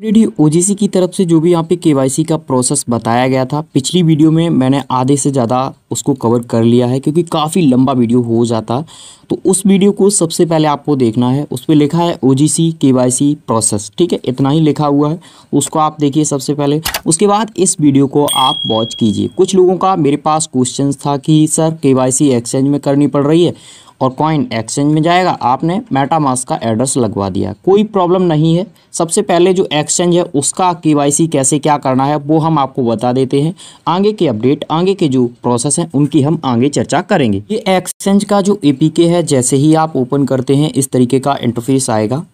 already ओ की तरफ से जो भी यहाँ पे के का प्रोसेस बताया गया था पिछली वीडियो में मैंने आधे से ज़्यादा उसको कवर कर लिया है क्योंकि काफ़ी लंबा वीडियो हो जाता तो उस वीडियो को सबसे पहले आपको देखना है उस पर लिखा है ओ जी प्रोसेस ठीक है इतना ही लिखा हुआ है उसको आप देखिए सबसे पहले उसके बाद इस वीडियो को आप वॉच कीजिए कुछ लोगों का मेरे पास क्वेश्चन था कि सर के एक्सचेंज में करनी पड़ रही है और कॉइन एक्सचेंज में जाएगा आपने मेटामास्क का एड्रेस लगवा दिया कोई प्रॉब्लम नहीं है सबसे पहले जो एक्सचेंज है उसका केवाईसी कैसे क्या करना है वो हम आपको बता देते हैं आगे के अपडेट आगे के जो प्रोसेस हैं उनकी हम आगे चर्चा करेंगे ये एक्सचेंज का जो एपीके है जैसे ही आप ओपन करते हैं इस तरीके का इंटरफेस आएगा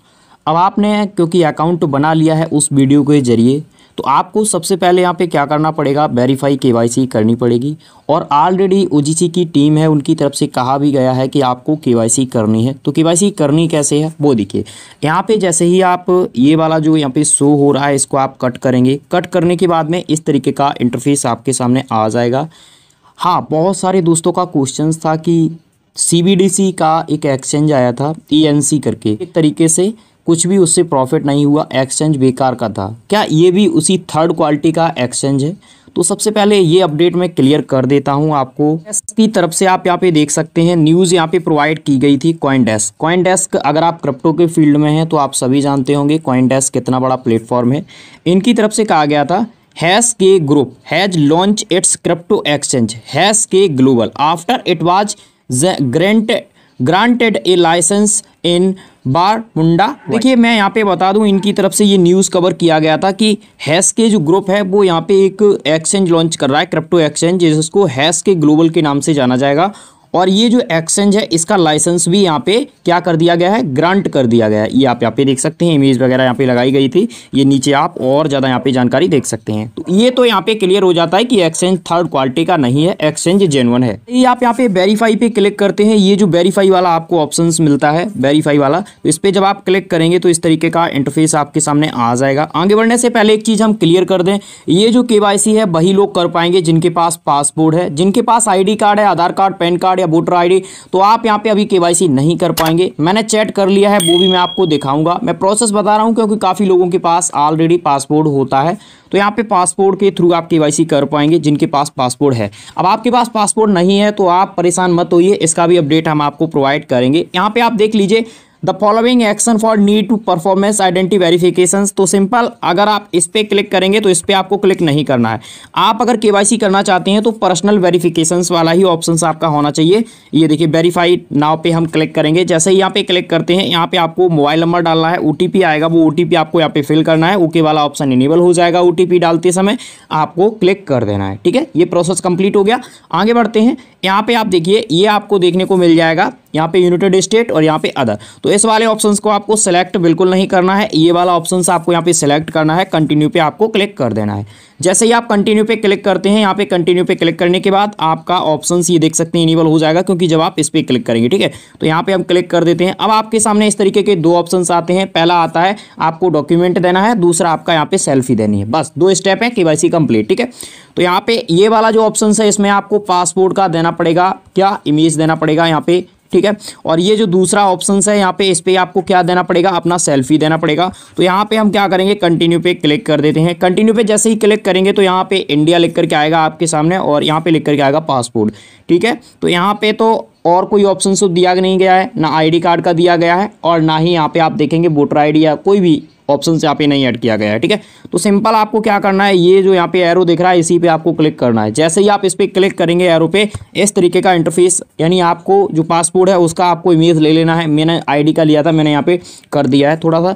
अब आपने क्योंकि अकाउंट तो बना लिया है उस वीडियो के जरिए तो आपको सबसे पहले यहाँ पे क्या करना पड़ेगा वेरीफाई केवाईसी करनी पड़ेगी और ऑलरेडी ओ की टीम है उनकी तरफ से कहा भी गया है कि आपको केवाईसी करनी है तो केवाईसी करनी कैसे है वो देखिए यहाँ पे जैसे ही आप ये वाला जो यहाँ पे शो हो रहा है इसको आप कट करेंगे कट करने के बाद में इस तरीके का इंटरफेस आपके सामने आ जाएगा हाँ बहुत सारे दोस्तों का क्वेश्चन था कि सी का एक एक्सचेंज आया था ई e करके एक तरीके से कुछ भी उससे प्रॉफिट नहीं हुआ एक्सचेंज बेकार का था क्या ये भी उसी थर्ड क्वालिटी का एक्सचेंज है तो सबसे पहले ये अपडेट मैं क्लियर कर देता हूं आपको की तरफ से आप यहाँ पे देख सकते हैं न्यूज़ यहाँ पे प्रोवाइड की गई थी कॉइन डेस्क कॉइन डेस्क अगर आप क्रिप्टो के फील्ड में हैं तो आप सभी जानते होंगे कॉइन डेस्क कितना बड़ा प्लेटफॉर्म है इनकी तरफ से कहा गया था HashKey group has launch its crypto exchange HashKey global after it was grant granted a licence in Bermuda देखिए मैं यहाँ पे बता दूं इनकी तरफ से ये न्यूज़ कवर किया गया था कि हैस के जो ग्रुप है वो यहाँ पे एक एक्सचेंज लॉन्च कर रहा है क्रिप्टो एक्सचेंज जिसको हैस के ग्लोबल के नाम से जाना जाएगा और ये जो एक्सचेंज है इसका लाइसेंस भी यहाँ पे क्या कर दिया गया है ग्रांट कर दिया गया है ये आप यहाँ पे देख सकते हैं इमेज वगैरह यहाँ पे लगाई गई थी ये नीचे आप और ज़्यादा यहाँ पे जानकारी देख सकते हैं तो ये तो यहाँ पे क्लियर हो जाता है कि एक्सचेंज थर्ड क्वालिटी का नहीं है एक्सचेंज जेनवन है ये आप यहाँ पे वेरीफाई पे क्लिक करते हैं ये जो वेरीफाई वाला आपको ऑप्शन मिलता है वेरीफाई वाला तो इस पर जब आप क्लिक करेंगे तो इस तरीके का इंटरफेस आपके सामने आ जाएगा आगे बढ़ने से पहले एक चीज़ हम क्लियर कर दें ये जो के है वही लोग कर पाएंगे जिनके पास पासपोर्ट है जिनके पास आई कार्ड है Aadhaar card PAN card card या वोटर आईडी तो आप यहाँ पे अभी केवाईसी नहीं कर पाएंगे मैंने चैट कर लिया है वो भी मैं आपको दिखाऊंगा मैं प्रोसेस बता रहा हूँ क्योंकि काफ़ी लोगों के पास ऑलरेडी पासपोर्ट होता है तो यहाँ पे पासपोर्ट के थ्रू आप केवाईसी कर पाएंगे जिनके पास पासपोर्ट है अब आपके पास पासपोर्ट नहीं है तो आप परेशान मत होइए इसका भी अपडेट हम आपको प्रोवाइड करेंगे यहाँ पे आप देख लीजिए the following action for need to performance identity verification तो सिंपल अगर आप इस पर क्लिक करेंगे तो इस पर आपको क्लिक नहीं करना है आप अगर के करना चाहते हैं तो पर्सनल वेरिफिकेशन वाला ही ऑप्शन आपका होना चाहिए ये देखिए वेरीफाइड नाव पे हम क्लिक करेंगे जैसे ही यहाँ पे क्लिक करते हैं यहाँ पे आपको मोबाइल नंबर डालना है ओ आएगा वो ओ आपको यहाँ पे फिल करना है ओके वाला ऑप्शन इनेबल हो जाएगा ओ डालते समय आपको क्लिक कर देना है ठीक है ये प्रोसेस कंप्लीट हो गया आगे बढ़ते हैं यहाँ पे आप देखिए ये आपको देखने को मिल जाएगा यहाँ पे यूनाइटेड स्टेट और यहाँ पे अदर तो इस वाले ऑप्शन को आपको सेलेक्ट बिल्कुल नहीं करना है ये वाला ऑप्शन आपको यहाँ पे सेलेक्ट करना है कंटिन्यू पे आपको क्लिक कर देना है जैसे ही आप कंटिन्यू पे क्लिक करते हैं यहाँ पे कंटिन्यू पे क्लिक करने के बाद आपका ऑप्शन ये देख सकते हैं इनेबल हो जाएगा क्योंकि जब आप इस पर क्लिक करेंगे ठीक है तो यहाँ पे हम क्लिक कर देते हैं अब आपके सामने इस तरीके के दो ऑप्शन आते हैं पहला आता है आपको डॉक्यूमेंट देना है दूसरा आपका यहाँ पे सेल्फी देनी है बस दो स्टेप है के कंप्लीट ठीक है तो यहाँ पे ये वाला जो ऑप्शन है इसमें आपको पासपोर्ट का देना पड़ेगा क्या इमेज देना पड़ेगा यहाँ पे ठीक है और ये जो दूसरा ऑप्शन है यहाँ पे इस पर आपको क्या देना पड़ेगा अपना सेल्फी देना पड़ेगा तो यहाँ पे हम क्या करेंगे कंटिन्यू पे क्लिक कर देते हैं कंटिन्यू पे जैसे ही क्लिक करेंगे तो यहाँ पे इंडिया लिख करके आएगा आपके सामने और यहाँ पे लिख करके आएगा पासपोर्ट ठीक है तो यहाँ पे तो और कोई ऑप्शन तो दिया नहीं गया है ना आई कार्ड का दिया गया है और ना ही यहाँ पे आप देखेंगे वोटर आई या कोई भी ऑप्शन यहाँ पे नहीं ऐड किया गया है ठीक है तो सिंपल आपको क्या करना है ये जो यहाँ पे एरो दिख रहा है इसी पे आपको क्लिक करना है जैसे ही आप इस पर क्लिक करेंगे एरो पे इस तरीके का इंटरफेस यानी आपको जो पासपोर्ट है उसका आपको इमेज ले लेना है मैंने आई का लिया था मैंने यहाँ पे कर दिया है थोड़ा सा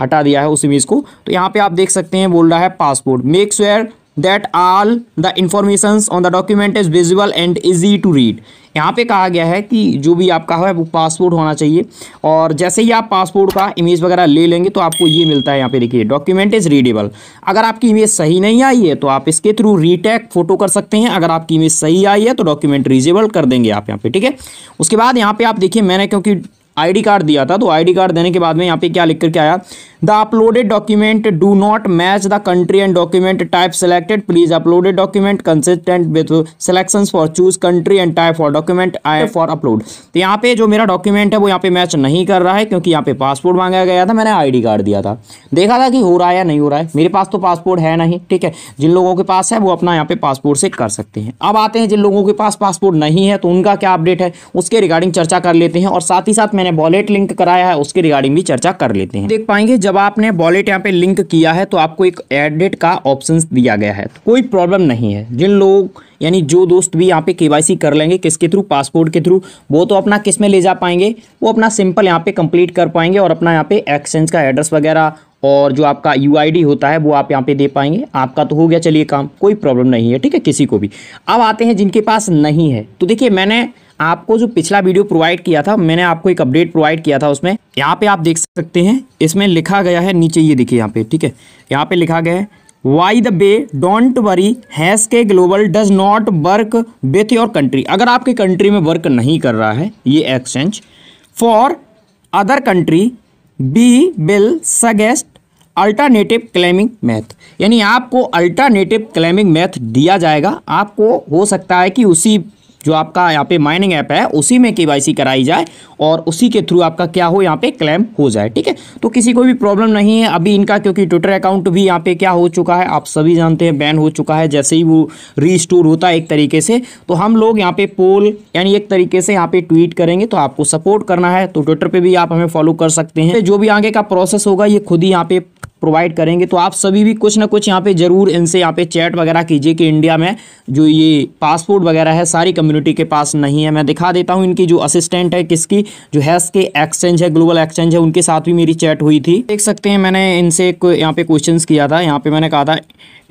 हटा दिया है उस इमेज को तो यहाँ पे आप देख सकते हैं बोल रहा है passport make sure that all the information on the document is visible and easy to read यहाँ पे कहा गया है कि जो भी आपका है वो पासपोर्ट होना चाहिए और जैसे ही आप पासपोर्ट का इमेज वगैरह ले लेंगे तो आपको ये मिलता है यहाँ पे देखिए डॉक्यूमेंट इज़ रीडेबल अगर आपकी इमेज सही नहीं आई है तो आप इसके थ्रू रीटैक फोटो कर सकते हैं अगर आपकी इमेज सही आई है तो डॉक्यूमेंट रीजेबल कर देंगे आप यहाँ पे ठीक है उसके बाद यहाँ पे आप देखिए मैंने क्योंकि आईडी कार्ड दिया था तो आईडी कार्ड देने के बाद में यहाँ पे क्या लिख करके आया the uploaded document do not match the country and document type selected please uploaded document consistent with selections for choose country and type for document I for upload तो यहाँ पे जो मेरा डॉक्यूमेंट है वो यहाँ पे मैच नहीं कर रहा है क्योंकि यहाँ पे पासपोर्ट मांगा गया था मैंने आई कार्ड दिया था देखा था कि हो रहा है या नहीं हो रहा है मेरे पास तो पासपोर्ट है नहीं ठीक है जिन लोगों के पास है वो अपना यहाँ पे पासपोर्ट से कर सकते हैं अब आते हैं जिन लोगों के पास पासपोर्ट नहीं है तो उनका क्या अपडेट है उसके रिगार्डिंग चर्चा कर लेते हैं और साथ ही साथ मैंने वॉलेट लिंक कराया है उसके रिगार्डिंग भी चर्चा कर लेते हैं देख पाएंगे जब आपने वॉलेट यहाँ पे लिंक किया है तो आपको एक एडिट का ऑप्शन दिया गया है तो कोई प्रॉब्लम नहीं है जिन लोग यानी जो दोस्त भी यहाँ पे केवाईसी कर लेंगे किसके थ्रू पासपोर्ट के थ्रू वो तो अपना किस में ले जा पाएंगे वो अपना सिंपल यहाँ पे कंप्लीट कर पाएंगे और अपना यहाँ पे एक्सचेंज का एड्रेस वगैरह और जो आपका यू होता है वो आप यहाँ पे दे पाएंगे आपका तो हो गया चलिए काम कोई प्रॉब्लम नहीं है ठीक है किसी को भी अब आते हैं जिनके पास नहीं है तो देखिए मैंने आपको जो पिछला वीडियो प्रोवाइड किया था मैंने आपको एक अपडेट प्रोवाइड किया था उसमें यहाँ पे आप देख सकते हैं इसमें लिखा गया है नीचे ये देखिए यहाँ पे ठीक है यहाँ पे लिखा गया है by the way don't worry HashKey global does not work with your country अगर आपके कंट्री में वर्क नहीं कर रहा है ये exchange for other country we will suggest alternative claiming method यानी आपको अल्टरनेटिव क्लेमिंग मैथ दिया जाएगा आपको हो सकता है कि उसी जो आपका यहाँ पे माइनिंग ऐप है उसी में के कराई जाए और उसी के थ्रू आपका क्या हो यहाँ पे क्लेम हो जाए ठीक है तो किसी को भी प्रॉब्लम नहीं है अभी इनका क्योंकि ट्विटर अकाउंट भी यहाँ पे क्या हो चुका है आप सभी जानते हैं बैन हो चुका है जैसे ही वो रीस्टोर होता है एक तरीके से तो हम लोग यहाँ पे पोल यानी एक तरीके से यहाँ पे ट्वीट करेंगे तो आपको सपोर्ट करना है तो ट्विटर पर भी आप हमें फॉलो कर सकते हैं जो भी आगे का प्रोसेस होगा ये खुद ही यहाँ पे प्रोवाइड करेंगे तो आप सभी भी कुछ ना कुछ यहाँ पे ज़रूर इनसे यहाँ पे चैट वगैरह कीजिए कि इंडिया में जो ये पासपोर्ट वगैरह है सारी कम्युनिटी के पास नहीं है मैं दिखा देता हूँ इनकी जो असिस्टेंट है किसकी जो हैस के एक्सचेंज है ग्लोबल एक्सचेंज है उनके साथ भी मेरी चैट हुई थी देख सकते हैं मैंने इनसे एक यहाँ पे क्वेश्चन किया था यहाँ पे मैंने कहा था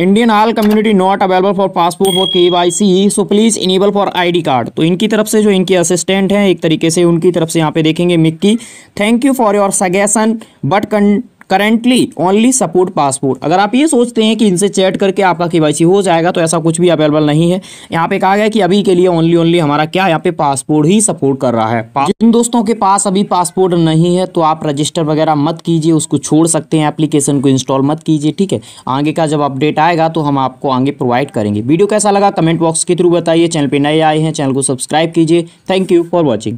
Indian all community not available for passport for K Y C so please enable for I card तो इनकी तरफ से जो इनकी असिस्टेंट है एक तरीके से उनकी तरफ से यहाँ पे देखेंगे Mickey thank you for your suggestion but can currently only support passport अगर आप ये सोचते हैं कि इनसे चैट करके आपका के हो जाएगा तो ऐसा कुछ भी अवेलेबल नहीं है यहाँ पे कहा गया कि अभी के लिए ओनली ओनली हमारा क्या यहाँ पे पासपोर्ट ही सपोर्ट कर रहा है जिन दोस्तों के पास अभी पासपोर्ट नहीं है तो आप रजिस्टर वगैरह मत कीजिए उसको छोड़ सकते हैं एप्लीकेशन को इंस्टॉल मत कीजिए ठीक है आगे का जब अपडेट आएगा तो हम आपको आगे प्रोवाइड करेंगे वीडियो कैसा लगा कमेंट बॉक्स के थ्रू बताइए चैनल पर नए आए हैं चैनल को सब्सक्राइब कीजिए थैंक यू फॉर वॉचिंग